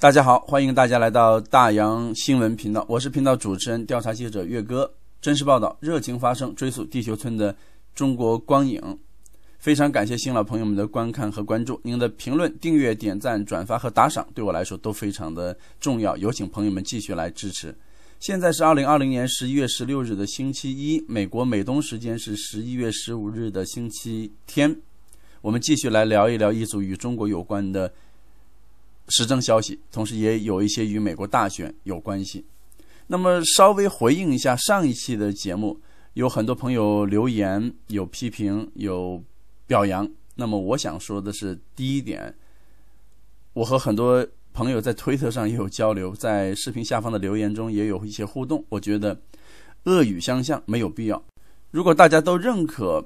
大家好，欢迎大家来到大洋新闻频道，我是频道主持人、调查记者岳哥，真实报道，热情发声，追溯地球村的中国光影。非常感谢新老朋友们的观看和关注，您的评论、订阅、点赞、转发和打赏，对我来说都非常的重要。有请朋友们继续来支持。现在是二零二零年十一月十六日的星期一，美国美东时间是十一月十五日的星期天。我们继续来聊一聊一组与中国有关的。时政消息，同时也有一些与美国大选有关系。那么，稍微回应一下上一期的节目，有很多朋友留言，有批评，有表扬。那么，我想说的是，第一点，我和很多朋友在推特上也有交流，在视频下方的留言中也有一些互动。我觉得恶语相向没有必要。如果大家都认可。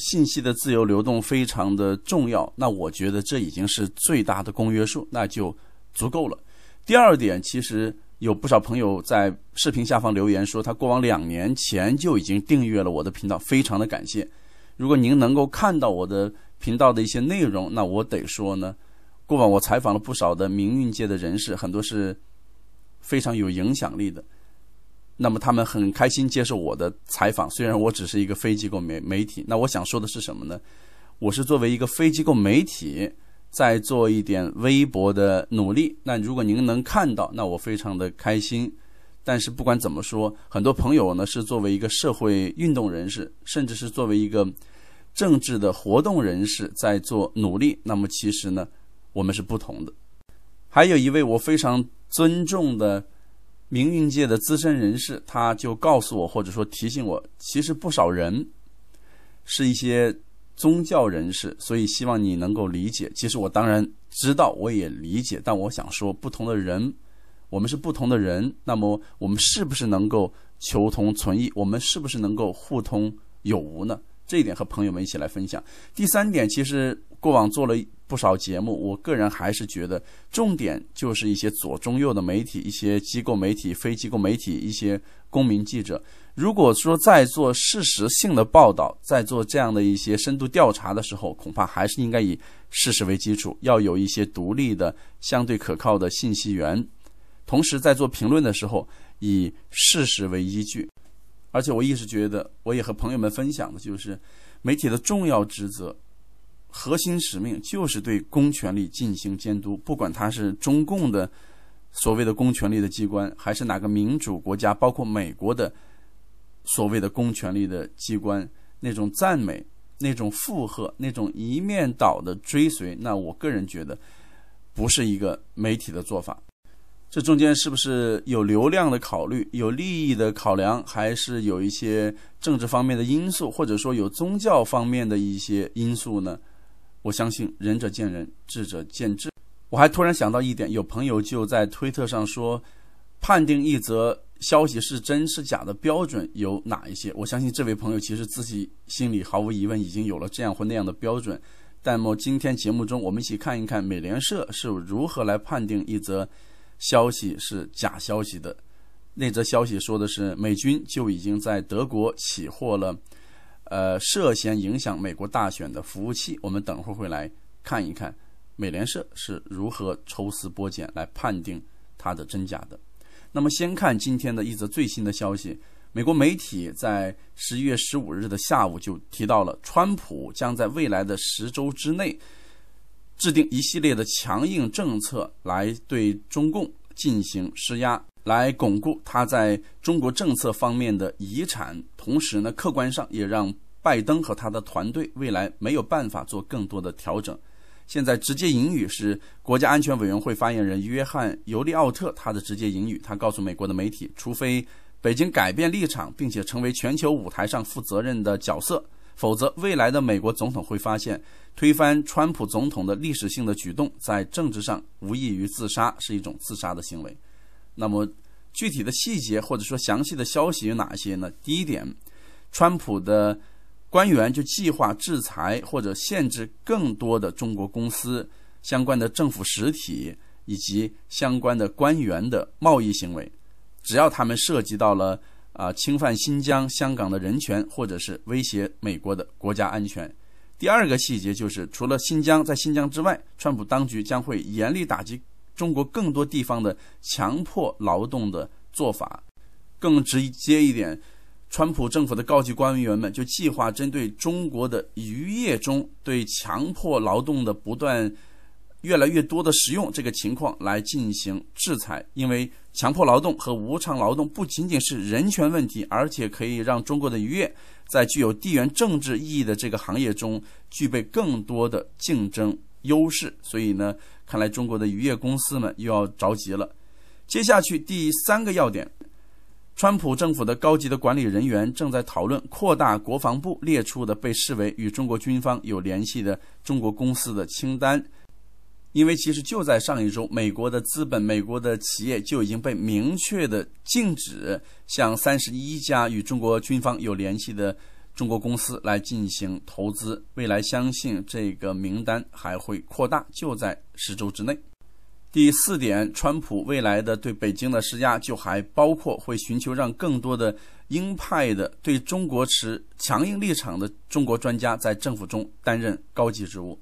信息的自由流动非常的重要，那我觉得这已经是最大的公约数，那就足够了。第二点，其实有不少朋友在视频下方留言说，他过往两年前就已经订阅了我的频道，非常的感谢。如果您能够看到我的频道的一些内容，那我得说呢，过往我采访了不少的民运界的人士，很多是非常有影响力的。那么他们很开心接受我的采访，虽然我只是一个非机构媒媒体。那我想说的是什么呢？我是作为一个非机构媒体，在做一点微薄的努力。那如果您能看到，那我非常的开心。但是不管怎么说，很多朋友呢是作为一个社会运动人士，甚至是作为一个政治的活动人士在做努力。那么其实呢，我们是不同的。还有一位我非常尊重的。民运界的资深人士，他就告诉我，或者说提醒我，其实不少人是一些宗教人士，所以希望你能够理解。其实我当然知道，我也理解，但我想说，不同的人，我们是不同的人，那么我们是不是能够求同存异？我们是不是能够互通有无呢？这一点和朋友们一起来分享。第三点，其实。过往做了不少节目，我个人还是觉得重点就是一些左中右的媒体、一些机构媒体、非机构媒体、一些公民记者。如果说在做事实性的报道、在做这样的一些深度调查的时候，恐怕还是应该以事实为基础，要有一些独立的、相对可靠的信息源。同时，在做评论的时候，以事实为依据。而且我一直觉得，我也和朋友们分享的就是媒体的重要职责。核心使命就是对公权力进行监督，不管它是中共的所谓的公权力的机关，还是哪个民主国家，包括美国的所谓的公权力的机关，那种赞美、那种附和、那种一面倒的追随，那我个人觉得不是一个媒体的做法。这中间是不是有流量的考虑、有利益的考量，还是有一些政治方面的因素，或者说有宗教方面的一些因素呢？我相信仁者见仁，智者见智。我还突然想到一点，有朋友就在推特上说，判定一则消息是真是假的标准有哪一些？我相信这位朋友其实自己心里毫无疑问已经有了这样或那样的标准。那么今天节目中，我们一起看一看美联社是如何来判定一则消息是假消息的。那则消息说的是美军就已经在德国起获了。呃，涉嫌影响美国大选的服务器，我们等会儿会来看一看美联社是如何抽丝剥茧来判定它的真假的。那么，先看今天的一则最新的消息，美国媒体在十一月十五日的下午就提到了，川普将在未来的十周之内制定一系列的强硬政策来对中共。进行施压，来巩固他在中国政策方面的遗产，同时呢，客观上也让拜登和他的团队未来没有办法做更多的调整。现在直接引语是国家安全委员会发言人约翰·尤利奥特他的直接引语，他告诉美国的媒体，除非北京改变立场，并且成为全球舞台上负责任的角色。否则，未来的美国总统会发现，推翻川普总统的历史性的举动在政治上无异于自杀，是一种自杀的行为。那么，具体的细节或者说详细的消息有哪些呢？第一点，川普的官员就计划制裁或者限制更多的中国公司相关的政府实体以及相关的官员的贸易行为，只要他们涉及到了。啊，侵犯新疆、香港的人权，或者是威胁美国的国家安全。第二个细节就是，除了新疆，在新疆之外，川普当局将会严厉打击中国更多地方的强迫劳动的做法。更直接一点，川普政府的高级官员们就计划针对中国的渔业中对强迫劳动的不断。越来越多的使用这个情况来进行制裁，因为强迫劳动和无偿劳动不仅仅是人权问题，而且可以让中国的渔业在具有地缘政治意义的这个行业中具备更多的竞争优势。所以呢，看来中国的渔业公司们又要着急了。接下去第三个要点，川普政府的高级的管理人员正在讨论扩大国防部列出的被视为与中国军方有联系的中国公司的清单。因为其实就在上一周，美国的资本、美国的企业就已经被明确的禁止向三十一家与中国军方有联系的中国公司来进行投资。未来相信这个名单还会扩大，就在十周之内。第四点，川普未来的对北京的施压就还包括会寻求让更多的鹰派的对中国持强硬立场的中国专家在政府中担任高级职务。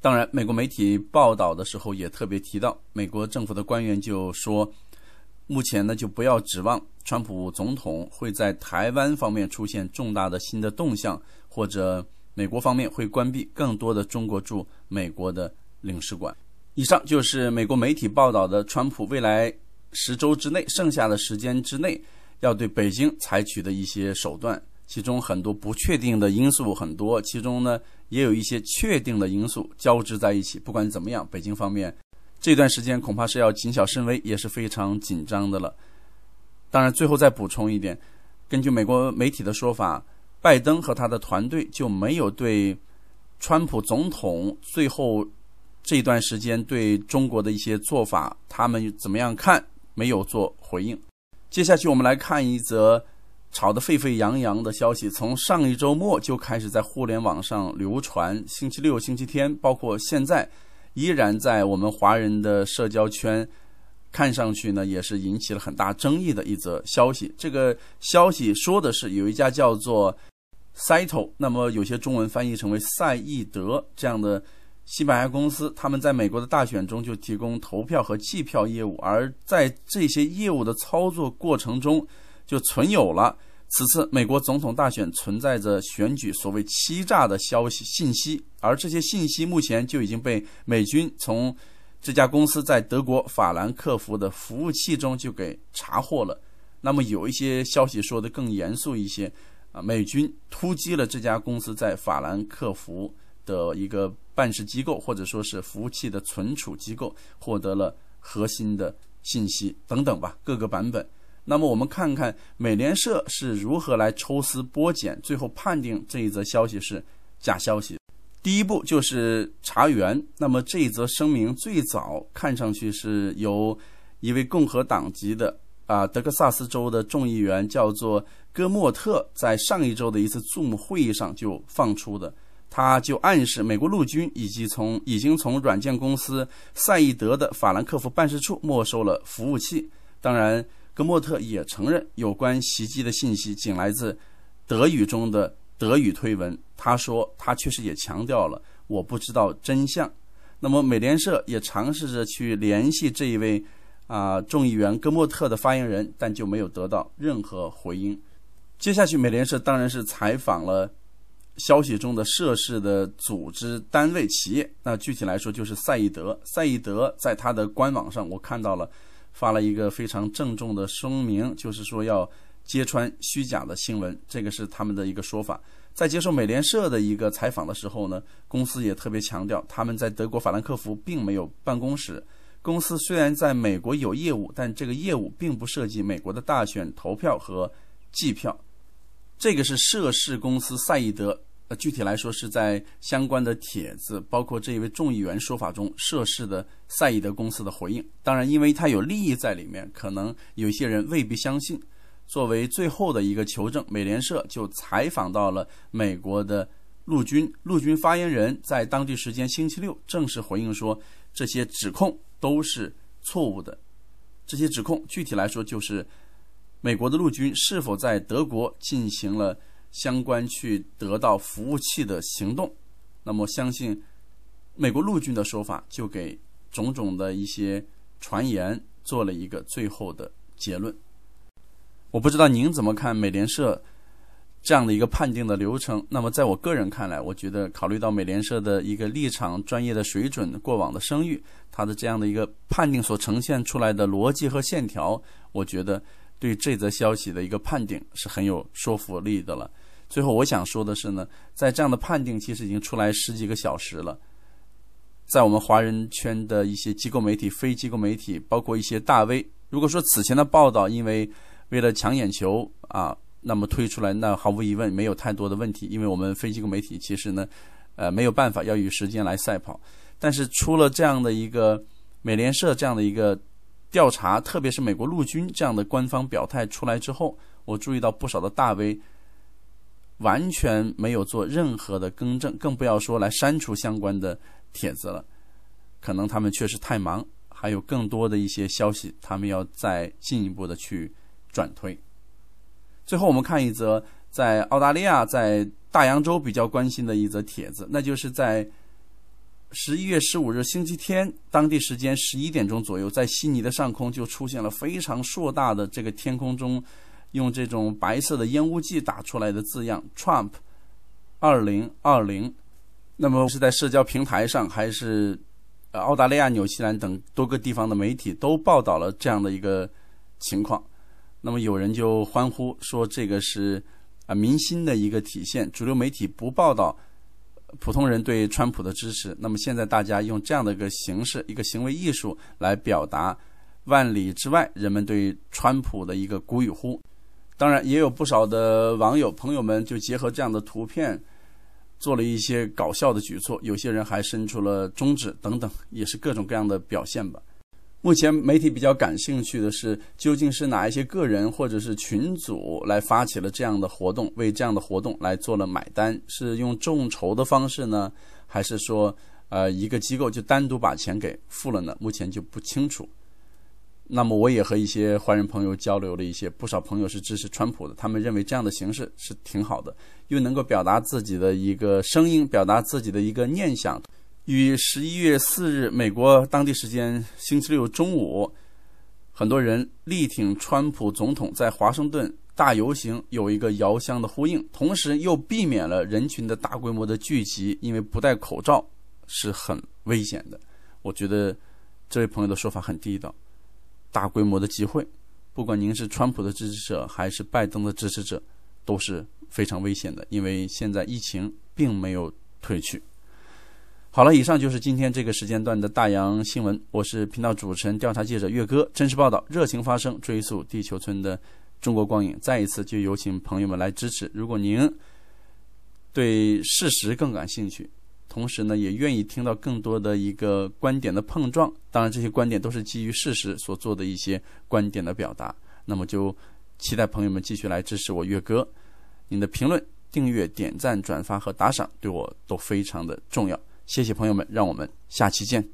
当然，美国媒体报道的时候也特别提到，美国政府的官员就说，目前呢就不要指望川普总统会在台湾方面出现重大的新的动向，或者美国方面会关闭更多的中国驻美国的领事馆。以上就是美国媒体报道的川普未来十周之内剩下的时间之内要对北京采取的一些手段。其中很多不确定的因素很多，其中呢也有一些确定的因素交织在一起。不管怎么样，北京方面这段时间恐怕是要谨小慎微，也是非常紧张的了。当然，最后再补充一点，根据美国媒体的说法，拜登和他的团队就没有对川普总统最后这段时间对中国的一些做法，他们怎么样看，没有做回应。接下去我们来看一则。吵得沸沸扬扬的消息，从上一周末就开始在互联网上流传。星期六、星期天，包括现在，依然在我们华人的社交圈，看上去呢，也是引起了很大争议的一则消息。这个消息说的是，有一家叫做 c y t o 那么有些中文翻译成为赛义德这样的西班牙公司，他们在美国的大选中就提供投票和计票业务，而在这些业务的操作过程中。就存有了此次美国总统大选存在着选举所谓欺诈的消息信息，而这些信息目前就已经被美军从这家公司在德国法兰克福的服务器中就给查获了。那么有一些消息说的更严肃一些啊，美军突击了这家公司在法兰克福的一个办事机构或者说是服务器的存储机构，获得了核心的信息等等吧，各个版本。那么我们看看美联社是如何来抽丝剥茧，最后判定这一则消息是假消息。第一步就是查源。那么这一则声明最早看上去是由一位共和党籍的啊德克萨斯州的众议员，叫做戈莫特，在上一周的一次 Zoom 会议上就放出的。他就暗示美国陆军以及从已经从软件公司赛义德的法兰克福办事处没收了服务器。当然。格莫特也承认，有关袭击的信息仅来自德语中的德语推文。他说，他确实也强调了，我不知道真相。那么，美联社也尝试着去联系这一位啊众议员格莫特的发言人，但就没有得到任何回应。接下去，美联社当然是采访了消息中的涉事的组织单位企业。那具体来说，就是赛义德。赛义德在他的官网上，我看到了。发了一个非常郑重的声明，就是说要揭穿虚假的新闻，这个是他们的一个说法。在接受美联社的一个采访的时候呢，公司也特别强调，他们在德国法兰克福并没有办公室。公司虽然在美国有业务，但这个业务并不涉及美国的大选投票和计票。这个是涉事公司赛义德。呃，具体来说是在相关的帖子，包括这一位众议员说法中涉事的赛义德公司的回应。当然，因为他有利益在里面，可能有些人未必相信。作为最后的一个求证，美联社就采访到了美国的陆军陆军发言人，在当地时间星期六正式回应说，这些指控都是错误的。这些指控具体来说就是，美国的陆军是否在德国进行了？相关去得到服务器的行动，那么相信美国陆军的说法，就给种种的一些传言做了一个最后的结论。我不知道您怎么看美联社这样的一个判定的流程。那么在我个人看来，我觉得考虑到美联社的一个立场、专业的水准、过往的声誉，它的这样的一个判定所呈现出来的逻辑和线条，我觉得对这则消息的一个判定是很有说服力的了。最后我想说的是呢，在这样的判定其实已经出来十几个小时了，在我们华人圈的一些机构媒体、非机构媒体，包括一些大 V，如果说此前的报道因为为了抢眼球啊，那么推出来那毫无疑问没有太多的问题，因为我们非机构媒体其实呢，呃没有办法要与时间来赛跑。但是出了这样的一个美联社这样的一个调查，特别是美国陆军这样的官方表态出来之后，我注意到不少的大 V。完全没有做任何的更正，更不要说来删除相关的帖子了。可能他们确实太忙，还有更多的一些消息，他们要再进一步的去转推。最后，我们看一则在澳大利亚，在大洋洲比较关心的一则帖子，那就是在十一月十五日星期天，当地时间十一点钟左右，在悉尼的上空就出现了非常硕大的这个天空中。用这种白色的烟雾剂打出来的字样 “Trump 2020”，那么是在社交平台上，还是澳大利亚、纽西兰等多个地方的媒体都报道了这样的一个情况。那么有人就欢呼说，这个是啊民心的一个体现。主流媒体不报道普通人对川普的支持，那么现在大家用这样的一个形式，一个行为艺术来表达万里之外人们对川普的一个鼓与呼。当然，也有不少的网友朋友们就结合这样的图片，做了一些搞笑的举措，有些人还伸出了中指等等，也是各种各样的表现吧。目前媒体比较感兴趣的是，究竟是哪一些个人或者是群组来发起了这样的活动，为这样的活动来做了买单，是用众筹的方式呢，还是说呃一个机构就单独把钱给付了呢？目前就不清楚。那么，我也和一些华人朋友交流了一些，不少朋友是支持川普的，他们认为这样的形式是挺好的，又能够表达自己的一个声音，表达自己的一个念想。与十一月四日美国当地时间星期六中午，很多人力挺川普总统在华盛顿大游行有一个遥相的呼应，同时又避免了人群的大规模的聚集，因为不戴口罩是很危险的。我觉得这位朋友的说法很地道。大规模的集会，不管您是川普的支持者还是拜登的支持者，都是非常危险的，因为现在疫情并没有退去。好了，以上就是今天这个时间段的大洋新闻。我是频道主持人、调查记者岳哥，真实报道，热情发声，追溯地球村的中国光影。再一次，就有请朋友们来支持。如果您对事实更感兴趣。同时呢，也愿意听到更多的一个观点的碰撞。当然，这些观点都是基于事实所做的一些观点的表达。那么，就期待朋友们继续来支持我月哥。你的评论、订阅、点赞、转发和打赏，对我都非常的重要谢谢朋友们，让我们下期见。